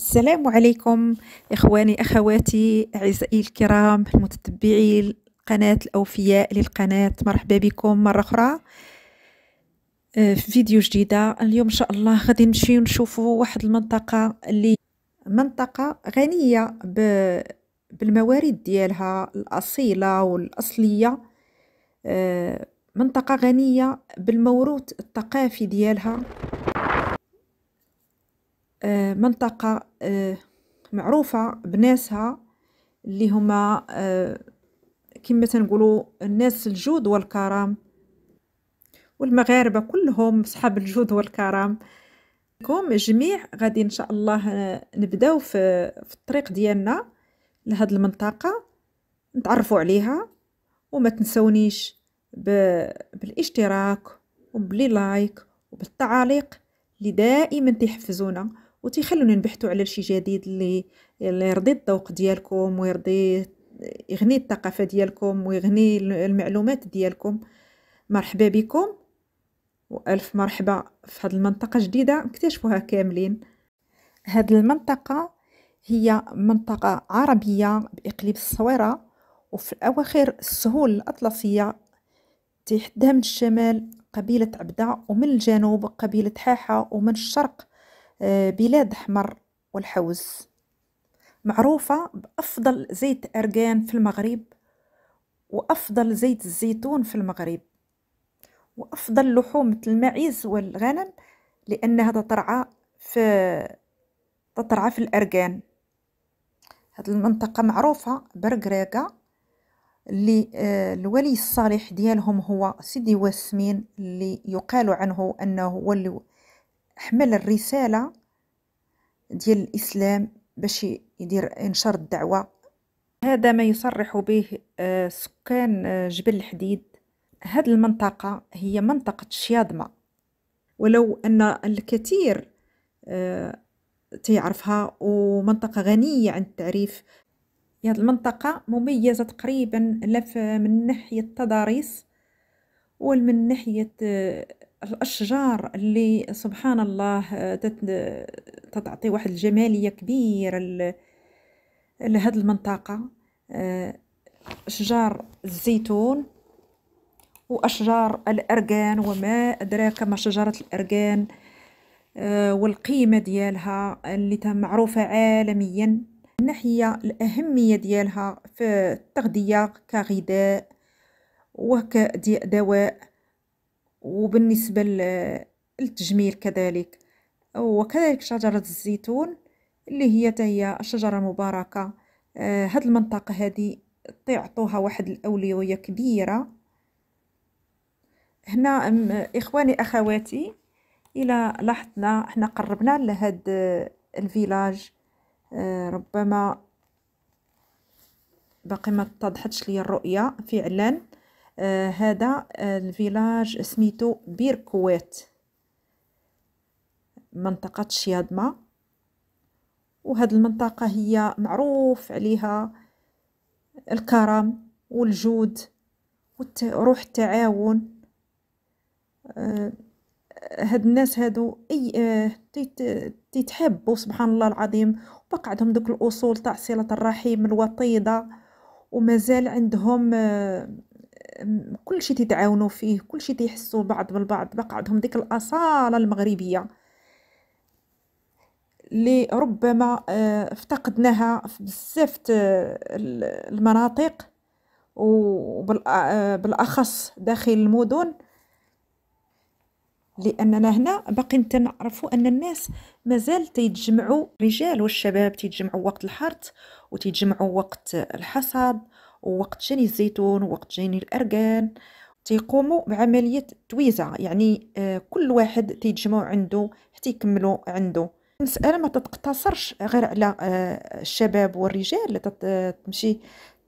السلام عليكم إخواني أخواتي أعزائي الكرام متتبعي قناة الأوفياء للقناة مرحبا بكم مرة أخرى آه، في فيديو جديدة اليوم إن شاء الله غادي نمشيو نشوفوا واحد المنطقة اللي منطقة غنية بالموارد ديالها الأصيلة والأصلية آه، منطقة غنية بالموروث الثقافي ديالها آه، منطقة آه، معروفة بناسها اللي هما آه، كما تنقولوا الناس الجود والكرم والمغاربة كلهم صحاب الجود والكرم كوم جميع غادي ان شاء الله نبداو في, الطريق ديالنا لهاد المنطقة نتعرفوا عليها وما تنسونيش بالاشتراك وباللايك لايك وبالتعاليق اللي دائما تحفزونا وتيخلوني نبحثوا على شي جديد اللي اللي يرضي الذوق ديالكم ويرضي يغني الثقافه ديالكم ويغني المعلومات ديالكم مرحبا بكم والف مرحبا في هذه المنطقه جديده اكتشفوها كاملين هذه المنطقه هي منطقه عربيه باقليم الصويره وفي الأواخر السهول الاطلسيه تحدها من الشمال قبيله عبده ومن الجنوب قبيله حاحه ومن الشرق آه، بلاد حمر والحوز معروفة بأفضل زيت أرجان في المغرب وأفضل زيت الزيتون في المغرب وأفضل لحوم المعيز والغنم لأنها تطرع في تطرع في الأرجان هذه المنطقة معروفة برقريقة اللي آه، الولي الصالح ديالهم هو سيدي واسمين اللي يقال عنه أنه هو حمل الرسالة ديال الإسلام باش يدير ينشر الدعوة هذا ما يصرح به آه، سكان آه، جبل الحديد هذه المنطقة هي منطقة الشياضمة ولو أن الكثير آه، تيعرفها ومنطقة غنية عن التعريف هذه المنطقة مميزة تقريبا لف من ناحية التضاريس ومن ناحية الأشجار اللي سبحان الله آه، تتعطي واحد الجمالية كبيرة لهاد المنطقة آه، أشجار الزيتون وأشجار الأركان وما أدراك ما شجرة الأركان آه، والقيمة ديالها اللي معروفة عالميا من ناحية الأهمية ديالها في التغذية كغذاء وكدواء وبالنسبة للتجميل كذلك وكذلك شجرة الزيتون اللي هي هي الشجرة المباركة آه هاد المنطقة هادي تعطوها واحد الأولوية كبيرة هنا إخواني أخواتي إلى لاحظنا حنا قربنا لهاد الفيلاج آه، ربما باقي ما تضحتش لي الرؤية فعلا آه، هذا آه، الفيلاج سميتو بيركوات منطقة شيادما وهذه المنطقة هي معروف عليها الكرم والجود وروح التعاون آه، هاد الناس هادو اي آه تيتحبوا سبحان الله العظيم وبقى عندهم دوك الاصول تاع صله الرحم الوطيده ومازال عندهم كلشي تتعاونوا فيه كلشي تيحسوا بعض بالبعض بقى عندهم ديك الاصاله المغربيه اللي ربما آه، افتقدناها في بزاف المناطق وبالاخص آه، داخل المدن لاننا هنا باقي تنعرفوا ان الناس مازال تيتجمعوا رجال والشباب تيتجمعوا وقت الحرث وتيتجمعوا وقت الحصاد ووقت جاني الزيتون ووقت جاني الأرغان تيقوموا بعملية تويزة يعني آه، كل واحد تيتجمعوا عنده حتى يكملوا عنده المسألة ما تتقتصرش غير على آه، الشباب والرجال تمشي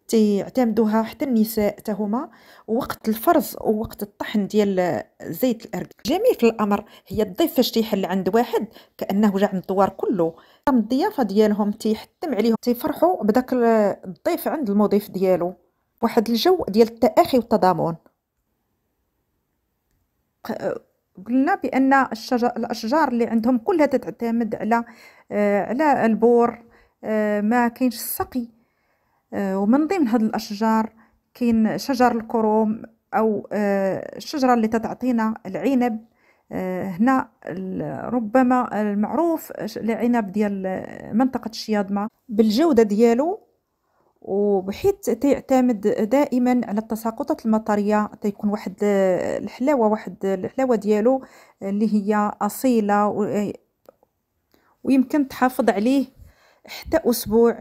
تيعتمدوها حتى النساء حتى هما وقت الفرز ووقت الطحن ديال زيت الارك جميل في الامر هي الضيف فاش تيحل عند واحد كانه جا عند الدوار كله طم الضيافه ديالهم تيحتم عليهم تيفرحوا بداك الضيف عند المضيف ديالو واحد الجو ديال التاخي والتضامن قلنا بان الاشجار اللي عندهم كلها تتعتمد على آه، على البور آه، ما كاينش السقي آه، ومن ضمن هاد الأشجار كاين شجر الكروم أو آه، الشجرة اللي تتعطينا العنب آه، هنا ربما المعروف العنب ديال منطقة الشياضمة بالجودة ديالو وبحيث تعتمد دائما على التساقطات المطريه تيكون واحد الحلاوه واحد الحلاوه ديالو اللي هي اصيله ويمكن تحافظ عليه حتى اسبوع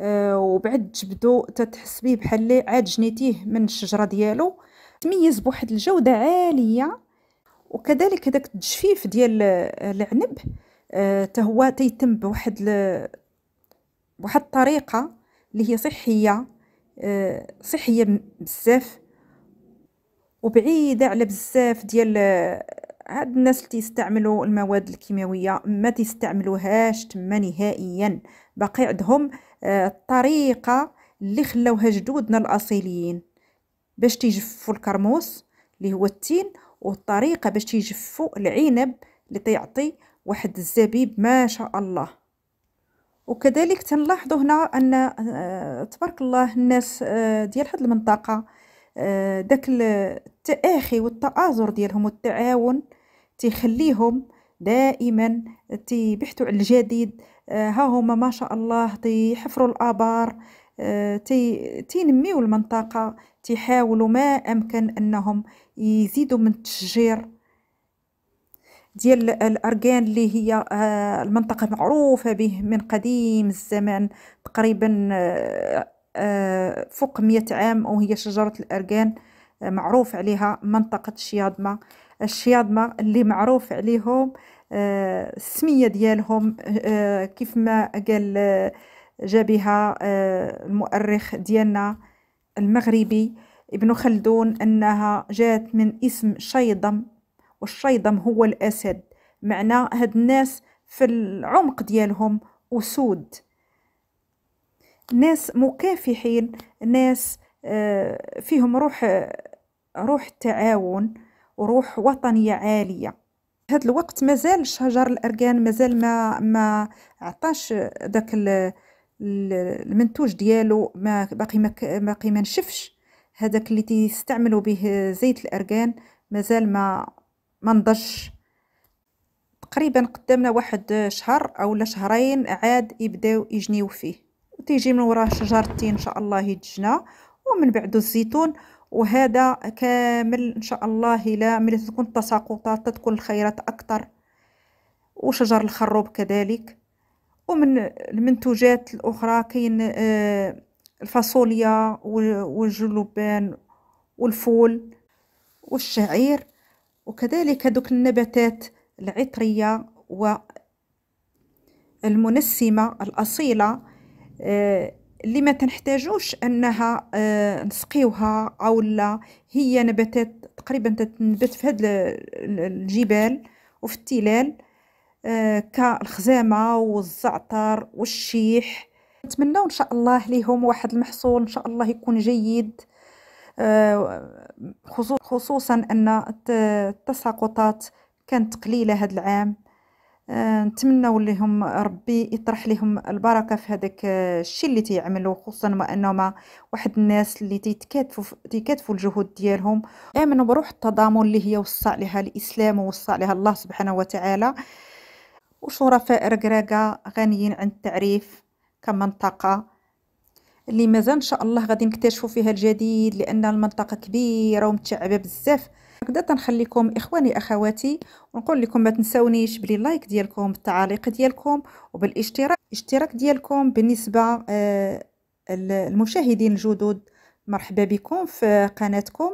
آه، وبعد جبدو تتحس بيه بحال عاد جنيتيه من الشجره ديالو تميز بواحد الجوده عاليه وكذلك داك التجفيف ديال العنب حتى آه، هو تيتم بواحد ل... بواحد الطريقه اللي هي صحيه آه، صحيه بزاف وبعيده على بزاف ديال هاد الناس اللي تيستعملوا المواد الكيماويه ما تيستعملوهاش تما نهائيا باقي عندهم آه، الطريقه اللي خلاوها جدودنا الاصيليين باش تيجفوا الكرموس اللي هو التين والطريقه باش تيجفوا العنب اللي تيعطي واحد الزبيب ما شاء الله وكذلك تنلاحظوا هنا ان آه، تبارك الله الناس آه، ديال هاد المنطقه داك التآخي والتآزر ديالهم والتعاون تيخليهم دائما تبحثوا على الجديد آه، ها هما ما شاء الله تحفروا الابار آه، تي تينميو المنطقه تحاولوا ما امكن انهم يزيدوا من التشجير ديال الاركان اللي هي آه، المنطقه معروفه به من قديم الزمان تقريبا فوق مئة عام وهي شجره الاركان معروف عليها منطقه شيادمه الشياضمه اللي معروف عليهم آه، السميه ديالهم آه، كيف ما قال آه، جا بها المؤرخ ديالنا المغربي ابن خلدون انها جات من اسم شيضم والشيضم هو الاسد معنى هاد الناس في العمق ديالهم اسود ناس مكافحين ناس فيهم روح روح التعاون وروح وطنيه عاليه هذا الوقت مازال شجر الاركان مازال ما ما عطاش داك المنتوج ديالو ما باقي ما باقي ما نشفش هذاك اللي تيستعملوا به زيت الاركان مازال ما ما نضجش تقريبا قدامنا واحد شهر لا شهرين عاد يبداو يجنيو فيه وتيجي من وراه شجر ان شاء الله يتجنى ومن بعد الزيتون وهذا كامل ان شاء الله الى ملي تكون التساقطات تدخل الخيرات اكثر وشجر الخروب كذلك ومن المنتوجات الاخرى كاين آه، الفاصوليا والجلوبان والفول والشعير وكذلك هذوك النباتات العطريه والمنسمه الاصيله آه، اللي ما تنحتاجوش انها آه، نسقيوها نسقيوها لا هي نباتات تقريبا تنبت في هاد الجبال وفي التلال آه، كالخزامه والزعتر والشيح نتمنى ان شاء الله ليهم واحد المحصول ان شاء الله يكون جيد آه، خصوصا ان التساقطات كانت قليله هذا العام آه، نتمنوا لهم ربي يطرح لهم البركه في هذاك آه، الشيء اللي تيعملوا خصوصا وانهم واحد الناس اللي تيتكاتفوا تيكاتفوا الجهود ديالهم امنوا بروح التضامن اللي هي وصى عليها الاسلام ووصى عليها الله سبحانه وتعالى وشرفاء رقراقة غنيين عن التعريف كمنطقه اللي مازال ان شاء الله غادي نكتشفوا فيها الجديد لان المنطقه كبيره ومتشعبه بزاف هكذا تنخليكم اخواني اخواتي ونقول لكم ما تنساونيش بلي لايك ديالكم بالتعاليق ديالكم وبالاشتراك اشتراك ديالكم بالنسبه آه، المشاهدين الجدد مرحبا بكم في قناتكم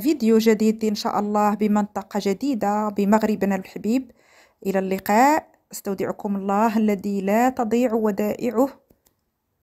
فيديو جديد ان شاء الله بمنطقه جديده بمغربنا الحبيب الى اللقاء استودعكم الله الذي لا تضيع ودائعه